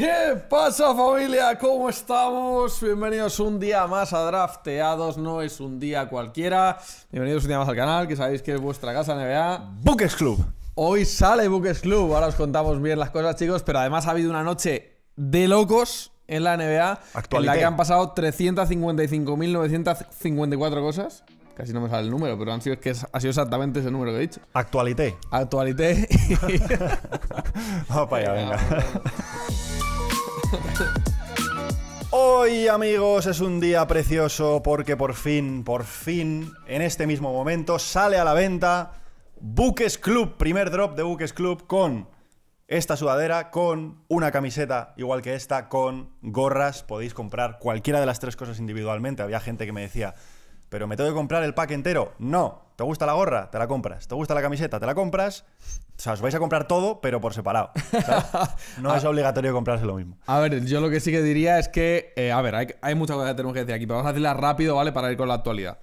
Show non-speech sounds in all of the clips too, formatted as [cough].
¿Qué pasa familia? ¿Cómo estamos? Bienvenidos un día más a Drafteados, no es un día cualquiera. Bienvenidos un día más al canal, que sabéis que es vuestra casa NBA. buques Club. Hoy sale buques Club, ahora os contamos bien las cosas chicos, pero además ha habido una noche de locos en la NBA, en la que han pasado 355.954 cosas. Casi no me sale el número, pero han sido, ha sido exactamente ese número que he dicho. Actualité. Actualité. [laughs] Vamos para venga. Hoy amigos es un día precioso porque por fin, por fin, en este mismo momento sale a la venta Buques Club, primer drop de Buques Club con esta sudadera, con una camiseta igual que esta, con gorras. Podéis comprar cualquiera de las tres cosas individualmente. Había gente que me decía, pero me tengo que comprar el pack entero. No. ¿Te gusta la gorra? Te la compras. ¿Te gusta la camiseta? Te la compras. O sea, os vais a comprar todo, pero por separado. [laughs] No es obligatorio comprarse lo mismo. A ver, yo lo que sí que diría es que, eh, a ver, hay, muchas cosas que tenemos que decir aquí, pero vamos a hacerlas rápido, ¿vale? Para ir con la actualidad.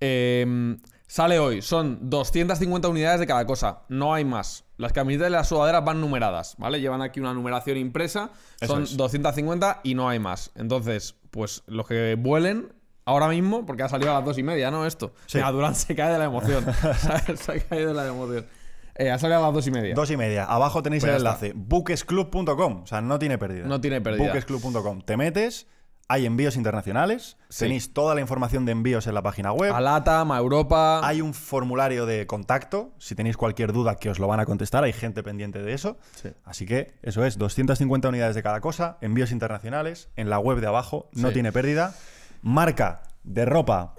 Em, sale hoy, son 250 unidades de cada cosa, no hay más. Las camisetas y las sudaderas van numeradas, ¿vale? Llevan aquí una numeración impresa, son 250 y no hay más. Entonces, pues los que vuelen ahora mismo, porque ha salido a las dos y media, ¿no? Esto. Sí. Durán se cae de la emoción. [laughs] [laughs] se ha caído de la emoción. Eh, ha salido a las dos y media. Dos y media. Abajo tenéis el pues enlace. Buquesclub.com. O sea, no tiene pérdida. No tiene pérdida. Buquesclub.com. Te metes, hay envíos internacionales. Tenéis toda la información de envíos en la página web. A LATAM, a Europa. Hay un formulario de contacto. Si tenéis cualquier duda, que os lo van a contestar. Hay gente pendiente de eso. Sí. Así que eso es: 250 unidades de cada cosa, envíos internacionales. En la web de abajo, no tiene pérdida marca de ropa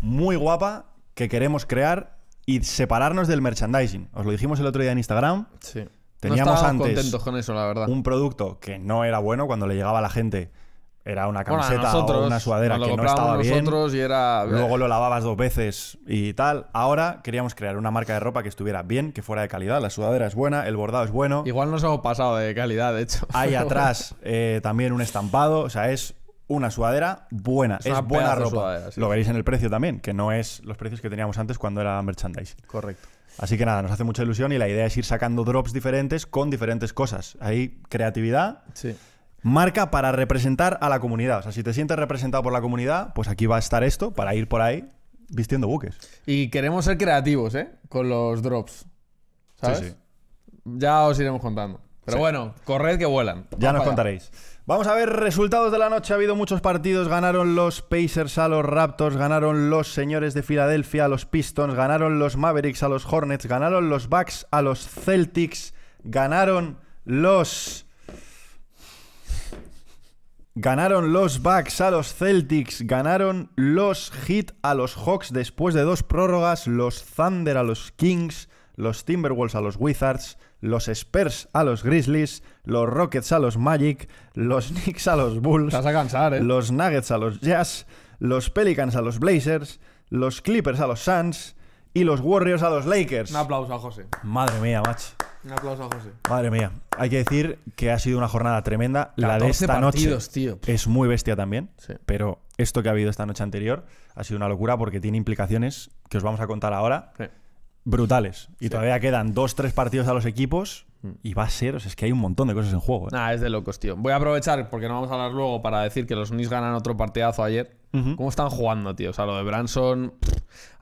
muy guapa que queremos crear y separarnos del merchandising. Os lo dijimos el otro día en Instagram. Teníamos antes un producto que no era bueno cuando le llegaba a la gente. Era una camiseta o una sudadera que no estaba bien. Y era... Luego lo lavabas dos veces y tal. Ahora queríamos crear una marca de ropa que estuviera bien, que fuera de calidad. La sudadera es buena, el bordado es bueno. Igual nos hemos pasado de calidad, de hecho. Hay [laughs] atrás eh, también un estampado. O sea, es una sudadera buena, es, buena ropa. Lo veréis en el precio también, que no es los precios que teníamos antes cuando era merchandising. Correcto. Así que nada, nos hace mucha ilusión y la idea es ir sacando drops diferentes con diferentes cosas. Hay creatividad. Marca para representar a la comunidad. O sea, si te sientes representado por la comunidad, pues aquí va a estar esto para ir por ahí vistiendo buques. Y queremos ser creativos, ¿eh? Con los drops. ¿Sabes? Ya os iremos contando. Pero bueno, corred que vuelan. Ya nos contaréis. Vamos a ver resultados de la noche. Ha habido muchos partidos. Ganaron los Pacers a los Raptors, ganaron los señores de Filadelfia a los Pistons, ganaron los Mavericks a los Hornets, ganaron los Bucks a los Celtics, ganaron los... Ganaron los Bucks a los Celtics, ganaron los Heat a los Hawks después de dos prórrogas, los Thunder a los Kings, los Timberwolves a los Wizards, los Spurs a los Grizzlies, los Rockets a los Magic, los Knicks a los Bulls, a cansar, ¿eh? los Nuggets a los Jazz, los Pelicans a los Blazers, los Clippers a los Suns y los Warriors a los Lakers. Un aplauso a José. Madre mía, macho. Un aplauso a José. Madre mía. Hay que decir que ha sido una jornada tremenda. La de esta noche es muy bestia también. Pero esto que ha habido esta noche anterior ha sido una locura porque tiene implicaciones que os vamos a contar ahora. Sí brutales. Y todavía quedan dos, tres partidos a los equipos. Hmm. Y va a ser, o sea, es que hay un montón de cosas en juego. ¿eh? Nah, es de locos, tío. Voy a aprovechar, porque no vamos a hablar luego, para decir que los Knicks ganan otro partidazo ayer. ¿Cómo están jugando, tío? O sea, lo de Branson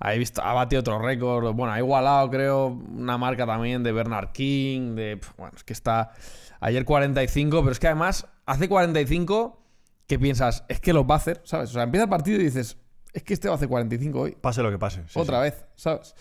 ha, visto, ha batido otro récord. Bueno, ha igualado, creo, una marca también de Bernard King. De, bueno, es que está ayer 45, pero es que además hace 45 que piensas, es que lo va a hacer, ¿sabes? O sea, empieza el partido y dices, es que este va a hacer 45 hoy. Pase lo que pase. Otra vez, ¿sabes?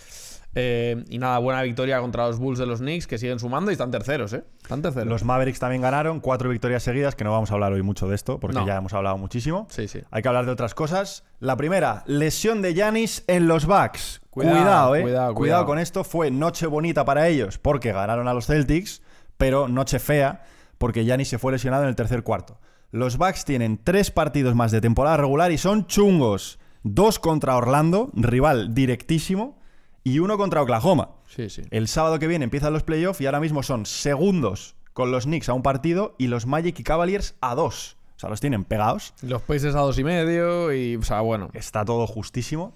Eh, y nada, buena victoria contra los Bulls de los Knicks que siguen sumando y están terceros, ¿eh? Están terceros. Los Mavericks también ganaron, cuatro victorias seguidas, que no vamos a hablar hoy mucho de esto porque ya hemos hablado muchísimo. Sí, sí. Hay que hablar de otras cosas. La primera, lesión de Yanis en los Bucks. Eh. Cuidado, Cuidado, con esto. Fue noche bonita para ellos porque ganaron a los Celtics, pero noche fea porque Yanis se fue lesionado en el tercer cuarto. Los Bucks tienen tres partidos más de temporada regular y son chungos. Dos contra Orlando, rival directísimo y uno contra Oklahoma. Sí, sí. El sábado que viene empiezan los playoffs y ahora mismo son segundos con los Knicks a un partido y los Magic y Cavaliers a dos. O sea, los tienen pegados. Los países a dos y medio y, o sea, bueno. Está todo justísimo.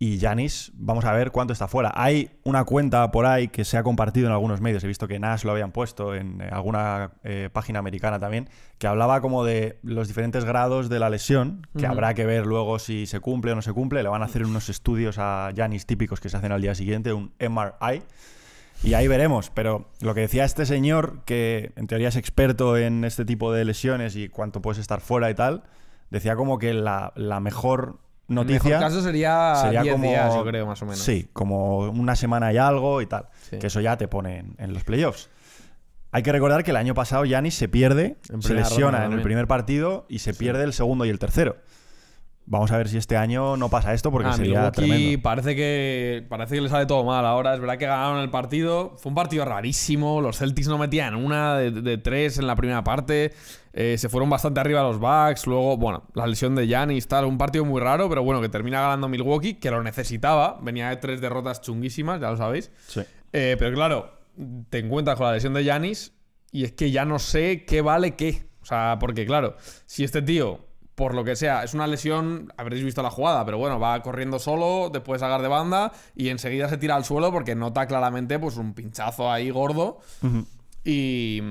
Y Janis, vamos a ver cuánto está fuera. Hay una cuenta por ahí que se ha compartido en algunos medios. He visto que Nash lo habían puesto en eh, alguna eh, página americana también, que hablaba como de los diferentes grados de la lesión, que habrá que ver luego si se cumple o no se cumple. Le van a hacer unos estudios a Janis típicos que se hacen al día siguiente, un MRI. Y ahí veremos. Pero lo que decía este señor, que en teoría es experto en este tipo de lesiones y cuánto puedes estar fuera y tal, decía como que la mejor noticia. En caso sería, días, creo, más o menos. Sí, como una semana y algo y tal. Que eso ya te pone en, los playoffs. Hay que recordar que el año pasado Yanis se pierde, se lesiona en el primer partido y se pierde el segundo y el tercero. Vamos a ver si este año no pasa esto porque sería tremendo. parece que parece que le sale todo mal ahora. Es verdad que ganaron el partido. Fue un partido rarísimo. Los Celtics no metían una de, tres en la primera parte. Eh, se fueron bastante arriba los Bucks. Luego, bueno, la lesión de Giannis, tal. Un partido muy raro, pero bueno, que termina ganando Milwaukee, que lo necesitaba. Venía de tres derrotas chunguísimas, ya lo sabéis. Sí. Eh, pero claro, te encuentras con la lesión de Giannis y es que ya no sé qué vale qué. O sea, porque claro, si este tío por lo que sea. Es una lesión, habréis visto la jugada, pero bueno, va corriendo solo, después agar de banda y enseguida se tira al suelo porque nota claramente pues un pinchazo ahí gordo y,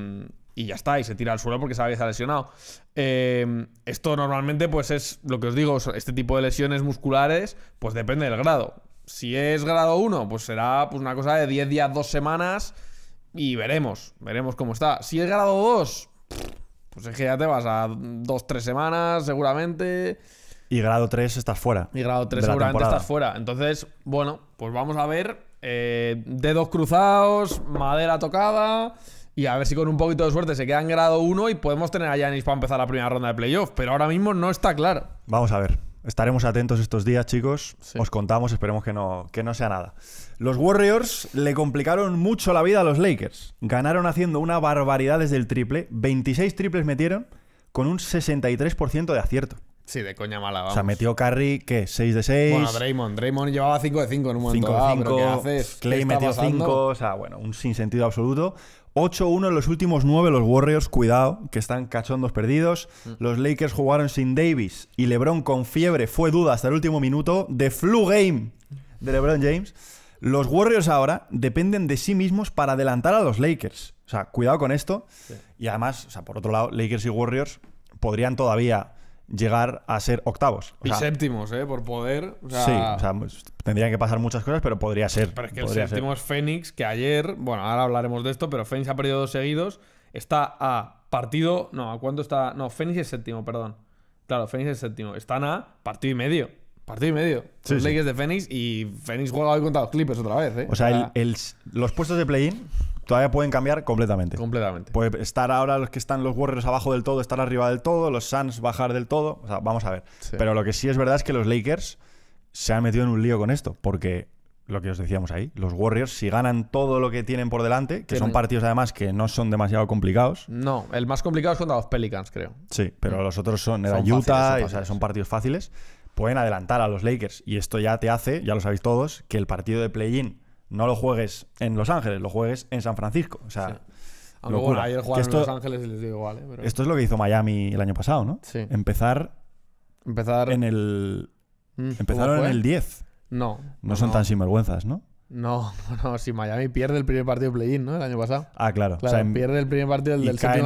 y, ya está, y se tira al suelo porque sabe que lesionado. Eh, esto normalmente pues es lo que os digo, este tipo de lesiones musculares pues depende del grado. Si es grado 1, pues será pues, una cosa de 10 días, 2 semanas y veremos, veremos cómo está. Si es grado 2 pues es que ya te vas a dos, tres semanas, seguramente. Y grado 3 estás fuera. Y grado 3 seguramente estás fuera. Entonces, bueno, pues vamos a ver. Eh, dedos cruzados, madera tocada. Y a ver si con un poquito de suerte se queda en grado 1 y podemos tener a Janis para empezar la primera ronda de playoff. Pero ahora mismo no está claro. Vamos a ver. Estaremos atentos estos días, chicos. Os contamos, esperemos que no, sea nada. Los Warriors le complicaron mucho la vida a los Lakers. Ganaron haciendo una barbaridad desde el triple. 26 triples metieron con un 63% de acierto. Sí, de coña mala, vamos. O sea, metió Curry, ¿qué? 6 de 6. Bueno, Draymond. Draymond llevaba 5 de 5 en un momento 5 de 5. Clay metió 5. O sea, bueno, un sinsentido absoluto. 8-1 en los últimos 9 los Warriors, cuidado, que están cachondos perdidos. Mm. Los Lakers jugaron sin Davis y LeBron con fiebre fue duda hasta el último minuto de flu game de LeBron James. Los Warriors ahora dependen de sí mismos para adelantar a los Lakers. O sea, cuidado con esto. Y además, sea, por otro lado, Lakers y Warriors podrían todavía llegar a ser octavos. y séptimos, ¿eh? Por poder. sí, o sea, pues, tendrían que pasar muchas cosas, pero podría ser. Pero es que el séptimo es Fénix, que ayer, bueno, ahora hablaremos de esto, pero Fénix ha perdido dos seguidos. Está a partido. No, ¿a cuánto está? No, Fénix es séptimo, perdón. Claro, Fénix es séptimo. Están a partido y medio. Partido y medio. los de Fénix y Fénix juega hoy contra los Clippers otra vez, ¿eh? O sea, el, los puestos de play-in todavía pueden cambiar completamente. Completamente. Puede estar ahora los que están los Warriors abajo del todo, estar arriba del todo, los Suns bajar del todo. vamos a ver. Pero lo que sí es verdad es que los Lakers se han metido en un lío con esto, porque lo que os decíamos ahí, los Warriors, si ganan todo lo que tienen por delante, que son partidos además que no son demasiado complicados. No, el más complicado es contra los Pelicans, creo. Sí, pero mm. los otros son, son Utah, O sea, son partidos fáciles. Pueden adelantar a los Lakers y esto ya te hace, ya lo sabéis todos, que el partido de play-in no lo juegues en Los Ángeles, lo juegues en San Francisco. O sea, ayer jugaron en Los Ángeles y les digo, igual. ¿eh? Esto es lo que hizo Miami el año pasado, ¿no? Sí. Empezar. Empezar. En el. Mm, empezaron en el 10. No. No, son tan sinvergüenzas, ¿no? No, [laughs] no, si Miami pierde el primer partido de play-in, ¿no? El año pasado. Ah, claro. o pierde el primer partido del, y del caen,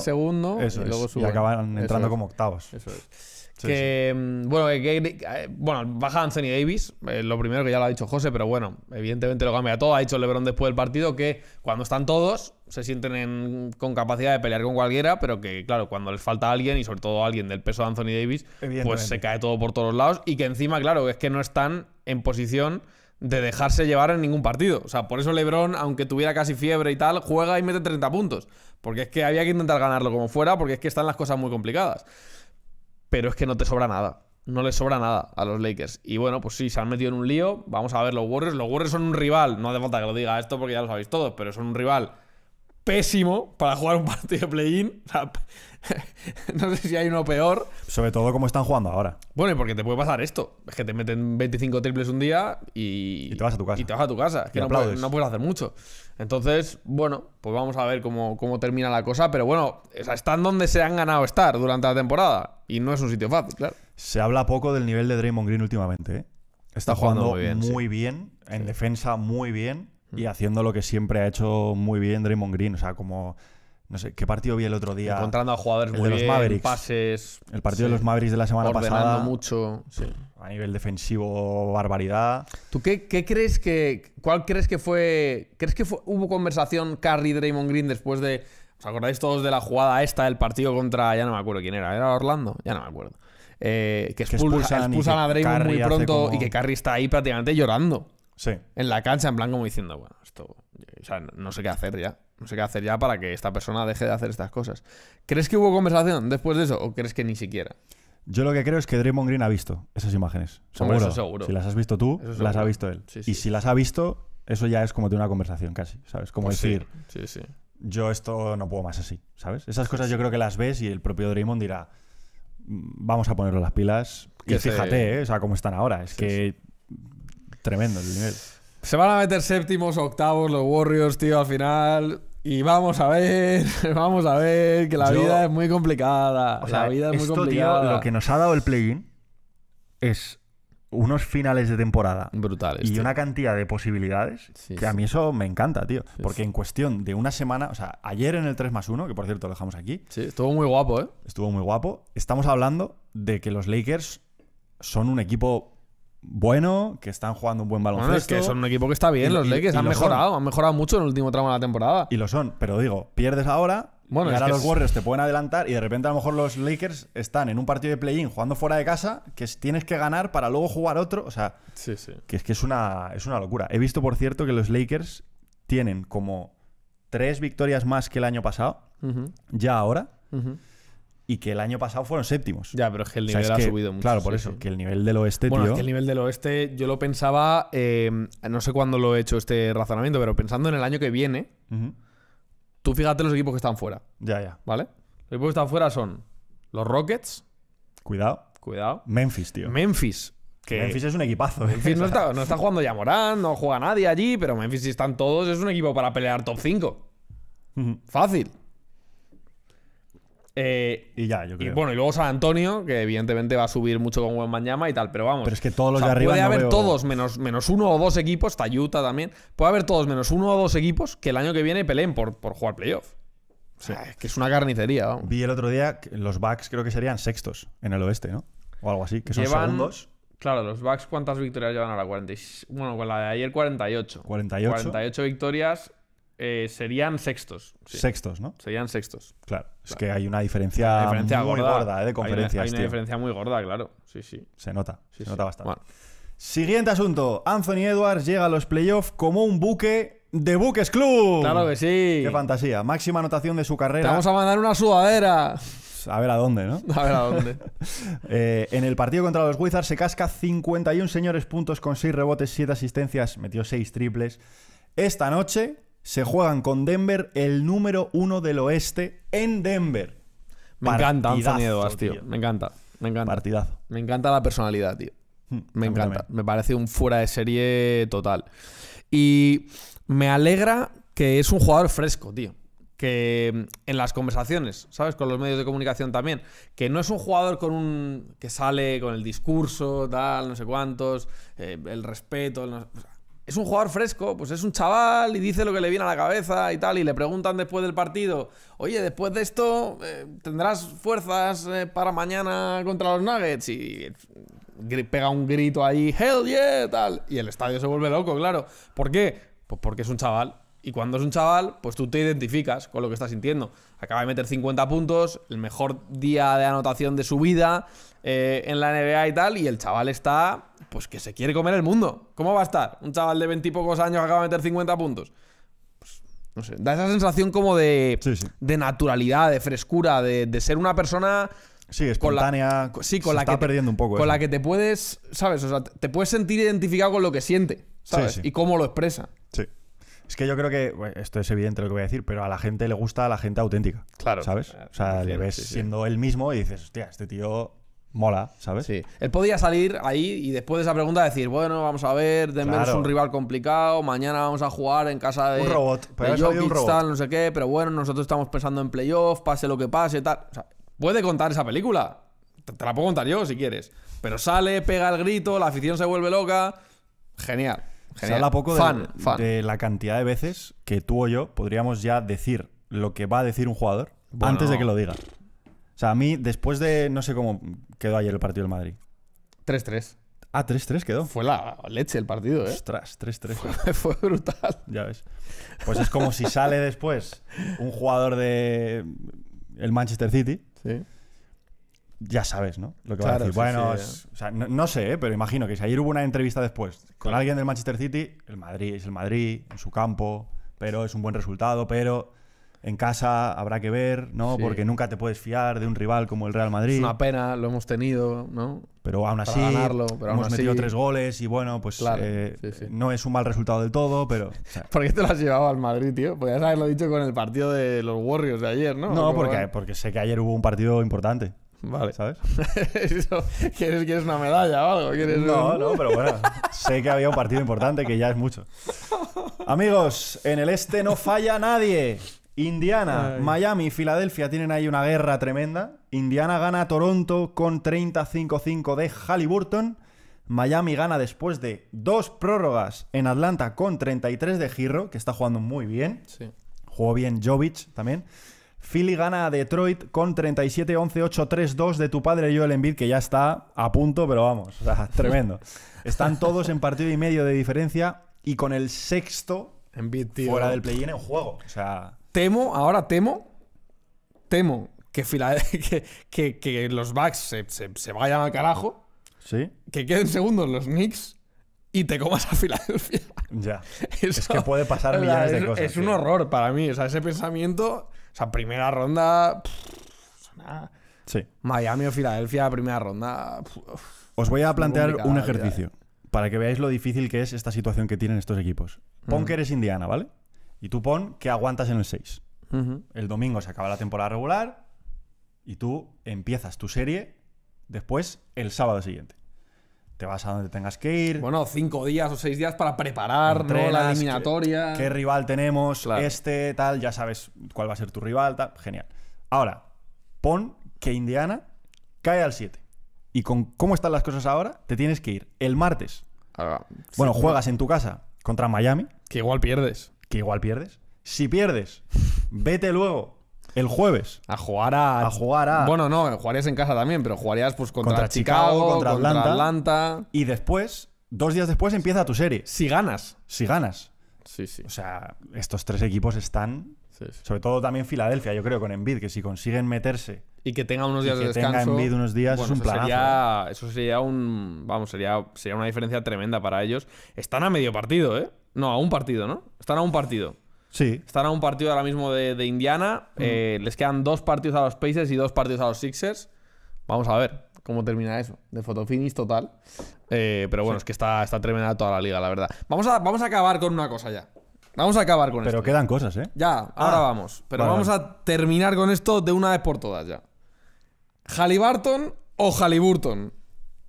segundo, y luego Y acaban entrando como octavos. eso es que, mm, Bueno, eh, bueno, baja Anthony Davis, eh, lo primero que ya lo ha dicho José, pero bueno, evidentemente lo cambia todo. Ha dicho LeBron después del partido que cuando están todos se sienten con capacidad de pelear con cualquiera, pero que claro, cuando les falta alguien y sobre todo alguien del peso de Anthony Davis, pues se cae todo por todos lados y que encima, claro, es que no están en posición de dejarse llevar en ningún partido. O sea, por eso LeBron, aunque tuviera casi fiebre y tal, juega y mete 30 puntos. Porque es que había que intentar ganarlo como fuera, porque es que están las cosas muy complicadas pero es que no te sobra nada. No le sobra nada a los Lakers. Y bueno, pues sí, se han metido en un lío. Vamos a ver los Warriors. Los Warriors son un rival. No hace falta que lo diga esto porque ya lo sabéis todos, pero son un rival pésimo para jugar un [laughs] partido de play-in. [laughs] no sé si hay uno peor. Sobre todo como están jugando ahora. Bueno, y porque te puede pasar esto. Es que te meten 25 triples un día y, te vas a tu casa. Y te vas a tu casa. Es que no no puedes hacer mucho. Entonces, bueno, pues vamos a ver cómo, termina la cosa, pero bueno, están donde se han ganado estar durante la temporada y no es un sitio fácil, claro. Se habla poco del nivel de Draymond Green últimamente, ¿eh? Está, jugando, muy bien, en defensa muy bien y mm. haciendo lo que siempre ha hecho muy bien Draymond Green, o sea, como no sé, ¿qué partido vi el otro día? Encontrando a jugadores muy de los pases. El partido de los Mavericks de la semana Ordenando pasada. mucho. A nivel defensivo, barbaridad. ¿Tú qué, crees que. ¿Cuál crees que fue. ¿Crees que hubo conversación Carrie Draymond Green después de. ¿Os acordáis todos de la jugada esta del partido contra. Ya no me acuerdo quién era. ¿Era Orlando? Ya no me acuerdo. Eh, que, expulsan, a Draymond muy pronto y que Carrie está ahí prácticamente llorando. Sí. En la cancha, en plan, como diciendo, bueno, esto. O sea, no sé qué hacer ya no sé qué hacer ya para que esta persona deje de hacer estas cosas. ¿Crees que hubo conversación después de eso o crees que ni siquiera? Yo lo que creo es que Draymond Green ha visto esas imágenes. Seguro. seguro. Si las has visto tú, las ha visto él. Y si las ha visto, eso ya es como de una conversación casi, ¿sabes? Como pues decir, yo esto no puedo más así, ¿sabes? Esas cosas yo creo que las ves y el propio Draymond dirá, mm, vamos a ponerle las pilas. y fíjate, ¿eh? O sea, cómo están ahora. Es que tremendo el nivel. Se van a meter séptimos, octavos los Warriors, tío, al final. Y vamos a ver, [laughs] vamos a ver, que la vida es muy complicada. O sea, la vida es muy complicada. Tío, lo que nos ha dado el plugin es unos finales de temporada brutales y una cantidad de posibilidades que a mí eso me encanta, tío. porque en cuestión de una semana, o sea, ayer en el 3 más 1, que por cierto lo dejamos aquí. Sí, estuvo muy guapo, ¿eh? Estuvo muy guapo. Estamos hablando de que los Lakers son un equipo bueno, que están jugando un buen baloncesto. es que son un equipo que está bien, los Lakers han mejorado, han mejorado mucho en el último tramo de la temporada. Y lo son, pero digo, pierdes ahora, bueno, y ahora los Warriors te pueden adelantar y de repente a lo mejor los Lakers están en un partido de play-in jugando fuera de casa que tienes que ganar para luego jugar otro. O sea, que es que es una, es una locura. He visto, por cierto, que los Lakers tienen como tres victorias más que el año pasado, ya ahora y que el año pasado fueron séptimos. Ya, pero es que el nivel ha subido mucho. Claro, por eso, que el nivel del oeste, bueno, es que el nivel del oeste, yo lo pensaba, eh, no sé cuándo lo he hecho este razonamiento, pero pensando en el año que viene, tú fíjate los equipos que están fuera. Ya, ya. ¿Vale? Los equipos que están fuera son los Rockets. Cuidado. Cuidado. Memphis, tío. Memphis. Memphis es un equipazo. Eh. Memphis no [laughs] está, no jugando ya Morán, no juega nadie allí, pero Memphis si están todos, es un equipo para pelear top 5. Fácil. Eh, y ya, yo creo. Y bueno, y luego San Antonio, que evidentemente va a subir mucho con yama y tal, pero vamos. Pero es que todos los de arriba. Puede haber todos menos, menos uno o dos equipos, Tayuta también. Puede haber todos menos uno o dos equipos que el año que viene peleen por, por jugar playoff. que es una carnicería, Vi el otro día los Bucks creo que serían sextos en el oeste, ¿no? O algo así, que son Llevan... segundos. Claro, los Bucks, ¿cuántas victorias llevan ahora? Bueno, con la de ayer 48. 48. 48 victorias, eh, serían sextos. Sextos, ¿no? Serían sextos. Claro. Es que hay una diferencia, muy gorda, eh, de conferencias. Hay una, diferencia muy gorda, claro. Sí, sí. Se nota. se nota bastante. Siguiente asunto. Anthony Edwards llega a los playoffs como un buque de Buques Club. Claro que sí. Qué fantasía. Máxima anotación de su carrera. vamos a mandar una sudadera. A ver a dónde, ¿no? A ver a dónde. [laughs] Eh, en el partido contra los Wizards se casca 51 señores puntos con 6 rebotes, 7 asistencias, metió 6 triples. Esta noche se juegan con Denver el número uno del oeste en Denver. Me encanta Anthony tío. Me encanta, me encanta. Partidazo. Me encanta la personalidad, tío. Hmm, me encanta. Me parece un fuera de serie total. Y me alegra que es un jugador fresco, tío. Que mm, en las conversaciones, ¿sabes? Con los medios de comunicación también. Que no es un jugador con un. que sale con el discurso, tal, no sé cuántos, eh, el respeto es un jugador fresco, pues es un chaval y dice lo que le viene a la cabeza y tal, y le preguntan después del partido, oye, después de esto, eh, ¿tendrás fuerzas eh, para mañana contra los Nuggets? Y pega un grito ahí, hell yeah, tal, y el estadio se vuelve loco, claro. ¿Por qué? Pues porque es un chaval, y cuando es un chaval, pues tú te identificas con lo que está sintiendo. Acaba de meter 50 puntos, el mejor día de anotación de su vida eh, en la NBA y tal, y el chaval está, pues que se quiere comer el mundo. ¿Cómo va a estar un chaval de veintipocos pocos años que acaba de meter 50 puntos? Pues, no sé, da esa sensación como de, de naturalidad, de frescura, de, ser una persona... Sí, espontánea. Con la, sí, con la que te, perdiendo un poco. Con la que te puedes, ¿sabes? O sea, te puedes sentir identificado con lo que siente, ¿sabes? Y cómo lo expresa. Es que yo creo que, esto es evidente lo que voy a decir, pero a la gente le gusta a la gente auténtica. Claro. ¿Sabes? Eh, o sea, le ves siendo él mismo y dices, hostia, este tío mola, ¿sabes? Sí. Él podía salir ahí y después de esa pregunta decir, bueno, vamos a ver, tenemos un rival complicado, mañana vamos a jugar en casa de... Un robot. Pero no sé qué, pero bueno, nosotros estamos pensando en playoffs, pase lo que pase, tal. O sea, puede contar esa película. Te, te la puedo contar yo si quieres. Pero sale, pega el grito, la afición se vuelve loca. Genial. Se habla poco de, la cantidad de veces que tú o yo podríamos ya decir lo que va a decir un jugador antes de que lo diga. O sea, a mí, después de. No sé cómo quedó ayer el partido del Madrid. 3-3. Ah, 3-3 quedó. Fue la leche el partido, ¿eh? Ostras, 3-3. [laughs] Fue, fue, brutal. Ya ves. Pues es como si sale después un jugador de. El Manchester City. Sí ya sabes, ¿no? Lo que va a decir. bueno, no, sé, ¿eh? pero imagino que si ayer hubo una entrevista después con alguien del Manchester City, el Madrid es el Madrid, en su campo, pero es un buen resultado, pero en casa habrá que ver, ¿no? Porque nunca te puedes fiar de un rival como el Real Madrid. Es una pena, lo hemos tenido, ¿no? Pero aún así, hemos metido tres goles y bueno, pues eh, no es un mal resultado del todo, pero... [laughs] ¿Por qué te lo has llevado al Madrid, tío? Podrías pues haberlo dicho con el partido de los Warriors de ayer, ¿no? No, porque, porque sé que ayer hubo un partido importante. Vale. ¿Sabes? [laughs] ¿quieres, una medalla o algo? no, no, pero bueno. sé que había un partido importante que ya es mucho. Amigos, en el este no falla nadie. Indiana, Miami y Filadelfia tienen ahí una guerra tremenda. Indiana gana a Toronto con 35-5 de Halliburton. Miami gana después de dos prórrogas en Atlanta con 33 de Girro, que está jugando muy bien. Sí. Jugó bien Jovic también. Philly gana a Detroit con 37-11-8-3-2 de tu padre yo Joel Embiid, que ya está a punto, pero vamos, o sea, [laughs] tremendo. Están todos en partido y medio de diferencia y con el sexto fuera del play-in en juego. O sea... Temo, ahora temo, temo [laughs] que, que, que, los Bucks se, se, se, vayan al carajo. Sí. Que queden segundos los Knicks y te comas a Filadelfia. Ya. [laughs] es que puede pasar millones es, de cosas. Es un horror para mí. O sea, ese pensamiento o sea, primera ronda. Sí. Miami o Filadelfia, primera ronda. Os voy a plantear un ejercicio para que veáis lo difícil que es esta situación que tienen estos equipos. Pon mm. que eres Indiana, ¿vale? Y tú pon que aguantas en el 6. El domingo se acaba la temporada regular y tú empiezas tu serie después el sábado siguiente te vas a donde tengas que ir. Bueno, cinco días o seis días para preparar la eliminatoria. Qué, rival tenemos, este, tal, ya sabes cuál va a ser tu rival, tal. Genial. Ahora, pon que Indiana cae al 7. Y con cómo están las cosas ahora, te tienes que ir el martes. Ah, bueno, juegas en tu casa contra Miami. Que igual pierdes. Que igual pierdes. Si pierdes, vete luego el jueves. A jugar a. A jugar a. Bueno, no, jugarías en casa también, pero jugarías pues contra, Chicago, contra, Atlanta, Y después, dos días después, empieza tu serie. Si ganas. Si ganas. Sí, sí. O sea, estos tres equipos están. Sobre todo también Filadelfia, yo creo, con Envid, que si consiguen meterse. Y que tenga unos días que de descanso. Tenga Embiid unos días es un eso ¿eh? eso sería un. Vamos, sería, sería una diferencia tremenda para ellos. Están a medio partido, ¿eh? No, a un partido, ¿no? Están a un partido. Sí. Están a un partido ahora mismo de, Indiana. Eh, les quedan dos partidos a los Pacers y dos partidos a los Sixers. Vamos a ver cómo termina eso. De fotofinis total. Eh, pero bueno, es que está, está tremenda toda la liga, la verdad. Vamos a, vamos a acabar con una cosa ya. Vamos a acabar con Pero quedan cosas, ¿eh? Ya, ahora ah, vamos. Pero vamos a terminar con esto de una vez por todas ya. Halliburton o Halliburton.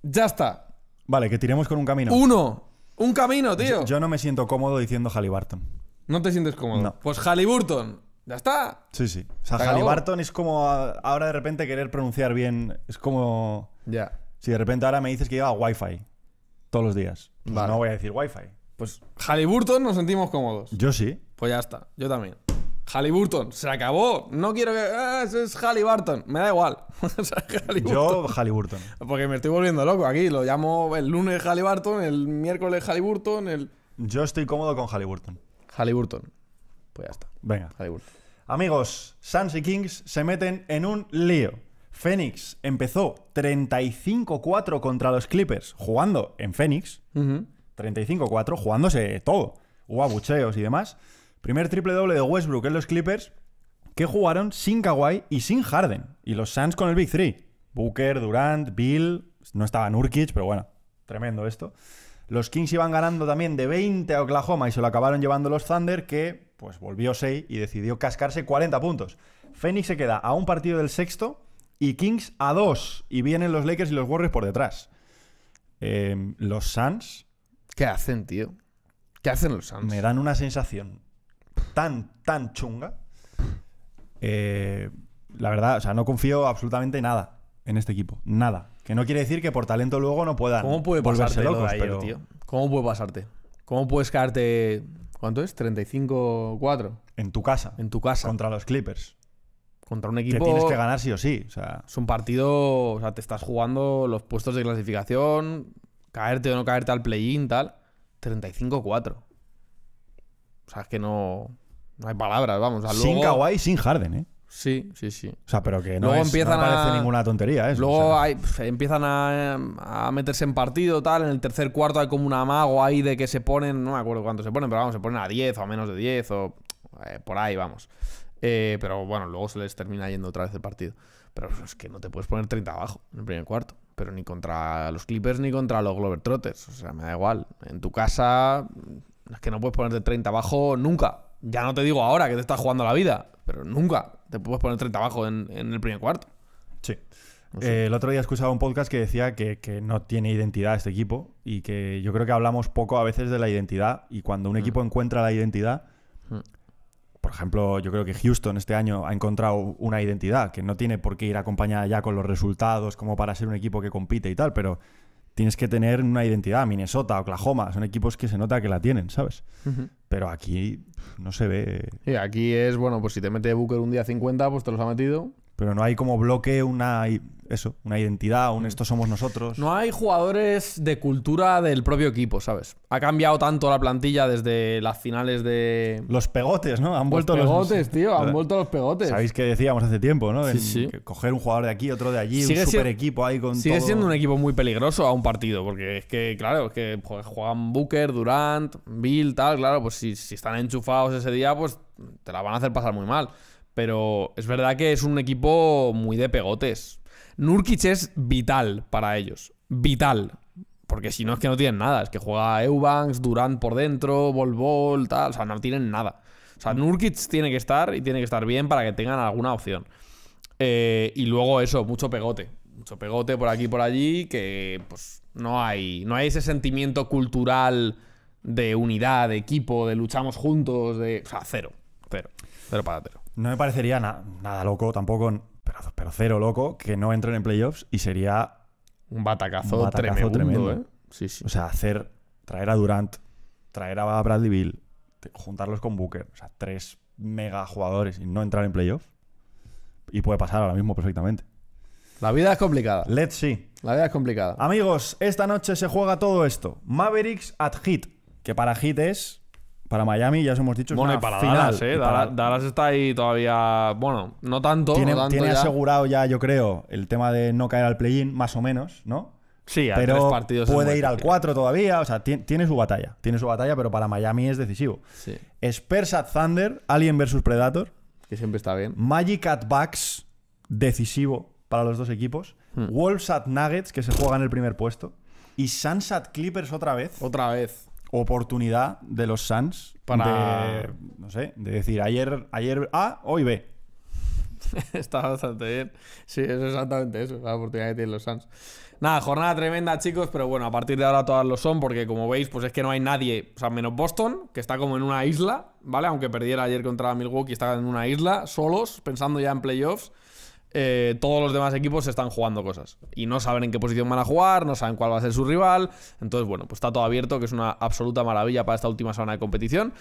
Ya está. Vale, que tiremos con un camino. Uno. Un camino, tío. Yo, yo no me siento cómodo diciendo Halliburton. No te sientes cómodo. Pues Halliburton. Ya está. Sí, sí. O sea, Halliburton es como ahora de repente querer pronunciar bien. Es como. Ya. Si de repente ahora me dices que lleva Wi-Fi todos los días. Pues no voy a decir Wi-Fi. Pues Halliburton nos sentimos cómodos. Yo sí. Pues ya está. Yo también. Halliburton. Se acabó. No quiero que. Ah, eso es Halliburton. Me da igual. [laughs] Yo, Halliburton. Porque me estoy volviendo loco aquí. Lo llamo el lunes Halliburton, el miércoles Haliburton, el. Yo estoy cómodo con Haliburton. Halliburton. Pues ya está. Venga. Amigos, Suns y Kings se meten en un lío. Phoenix empezó 35-4 contra los Clippers, jugando en Phoenix. 35-4, jugándose todo. Hubo abucheos y demás. Primer triple doble de Westbrook en los Clippers, que jugaron sin Kawhi y sin Harden. Y los Suns con el Big Three. Booker, Durant, Bill. No estaba Nurkic, pero bueno, tremendo esto. Los Kings iban ganando también de 20 a Oklahoma y se lo acabaron llevando los Thunder, que pues volvió 6 y decidió cascarse 40 puntos. Phoenix se queda a un partido del sexto y Kings a dos. Y vienen los Lakers y los Warriors por detrás. Eh, los Suns. ¿Qué hacen, tío? ¿Qué hacen los Suns? Me dan una sensación tan, tan chunga. Eh, la verdad, o sea, no confío absolutamente en nada en este equipo. Nada. Que no quiere decir que por talento luego no puedan ¿Cómo puede volverse locos, tío? ¿Cómo puede pasarte? ¿Cómo puedes caerte ¿Cuánto es? ¿35-4? En tu casa. En tu casa. Contra los Clippers. Contra un equipo. Que tienes que ganar sí o sí. O sea... Es un partido. O sea, te estás jugando los puestos de clasificación. Caerte o no caerte al play-in, tal. 35-4. O sea, es que no. No hay palabras, vamos. Sin Kawhi, sin Harden, ¿eh? Sí, sí, sí. O sea, pero que no, empiezan parece ninguna tontería. Eso, luego hay, empiezan a, meterse en partido, tal. En el tercer cuarto hay como un amago ahí de que se ponen, no me acuerdo cuánto se ponen, pero vamos, se ponen a 10 o a menos de 10 o eh, por ahí, vamos. Eh, pero bueno, luego se les termina yendo otra vez el partido. Pero es que no te puedes poner 30 abajo en el primer cuarto. Pero ni contra los Clippers ni contra los Trotters. O sea, me da igual. En tu casa es que no puedes ponerte 30 abajo nunca. Ya no te digo ahora que te estás jugando la vida, pero nunca te puedes poner 30 abajo en, el primer cuarto. Sí. Eh, el otro día escuchaba un podcast que decía que, no tiene identidad este equipo y que yo creo que hablamos poco a veces de la identidad y cuando un mm. equipo encuentra la identidad, mm. por ejemplo, yo creo que Houston este año ha encontrado una identidad que no tiene por qué ir acompañada ya con los resultados como para ser un equipo que compite y tal, pero tienes que tener una identidad. Minnesota, Oklahoma, son equipos que se nota que la tienen, ¿sabes? Pero aquí no se ve. Y aquí es, bueno, pues si te mete Booker un día 50, pues te los ha metido pero no hay como bloque una eso, una identidad, un esto somos nosotros. No hay jugadores de cultura del propio equipo, ¿sabes? Ha cambiado tanto la plantilla desde las finales de los pegotes, ¿no? Han los pegotes, tío, han vuelto los pegotes. Sabéis que decíamos hace tiempo, ¿no? coger un jugador de aquí, otro de allí, un super equipo ahí con Sigue siendo un equipo muy peligroso a un partido, porque es que claro, es que juegan Booker, Durant, Bill, tal, claro, pues si, si están enchufados ese día, pues te la van a hacer pasar muy mal. Pero es verdad que es un equipo muy de pegotes. Nurkic es vital para ellos. Vital. Porque si no es que no tienen nada. Es que juega Eubanks, Durant por dentro, Volvol, tal. O sea, no tienen nada. O sea, Nurkic tiene que estar y tiene que estar bien para que tengan alguna opción. Eh, y luego eso, mucho pegote. Mucho pegote por aquí y por allí. Que pues no hay. No hay ese sentimiento cultural de unidad, de equipo, de luchamos juntos, de. O sea, cero. Cero. Cero para cero. No me parecería nada loco tampoco, pero, pero, cero loco, que no entren en playoffs y sería. Un batacazo, tremendo, ¿eh? Sí, sí. O sea, hacer. Traer a Durant, traer a Bradley Bill, juntarlos con Booker. O sea, tres mega jugadores y no entrar en playoffs. Y puede pasar ahora mismo perfectamente. La vida es complicada. Let's see. La vida es complicada. Amigos, esta noche se juega todo esto. Mavericks at Heat, que para Heat es para Miami, ya os hemos dicho. es una y para final. Dallas, ¿eh? Dallas está ahí todavía. Bueno, no tanto. Tiene, asegurado ya, yo creo, el tema de no caer al play-in, más o menos, ¿no? Sí, a pero tres partidos puede ir al 4 todavía. O sea, tiene, su batalla. Tiene su batalla, pero para Miami es decisivo. Sí. Spurs at Thunder, Alien versus Predator. Que siempre está bien. Magic at Bucks, decisivo para los dos equipos. Hmm. Wolves at Nuggets, que se juega en el primer puesto. Y Suns at Clippers otra vez. Otra vez oportunidad de los Suns para, no sé, de decir ayer, ayer A, hoy B. [laughs] Está bastante bien. Sí, es exactamente eso, la oportunidad que tienen los Suns. Nada, jornada tremenda, chicos, pero bueno, a partir de ahora todas lo son, porque como veis, pues es que no hay nadie, o sea, menos Boston, que está como en una isla, ¿vale? Aunque perdiera ayer contra Milwaukee, está en una isla, solos, pensando ya en playoffs. Eh, todos los demás equipos están jugando cosas. Y no saben en qué posición van a jugar, no saben cuál va a ser su rival. Entonces, bueno, pues está todo abierto, que es una absoluta maravilla para esta última semana de competición.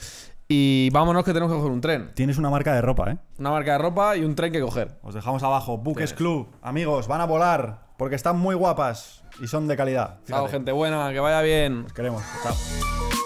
Y vámonos que tenemos que coger un tren. Tienes una marca de ropa, ¿eh? Una marca de ropa y un tren que coger. Os dejamos abajo. Buques Club. Amigos, van a volar porque están muy guapas y son de calidad. Chao, gente buena, que vaya bien. queremos. Chao.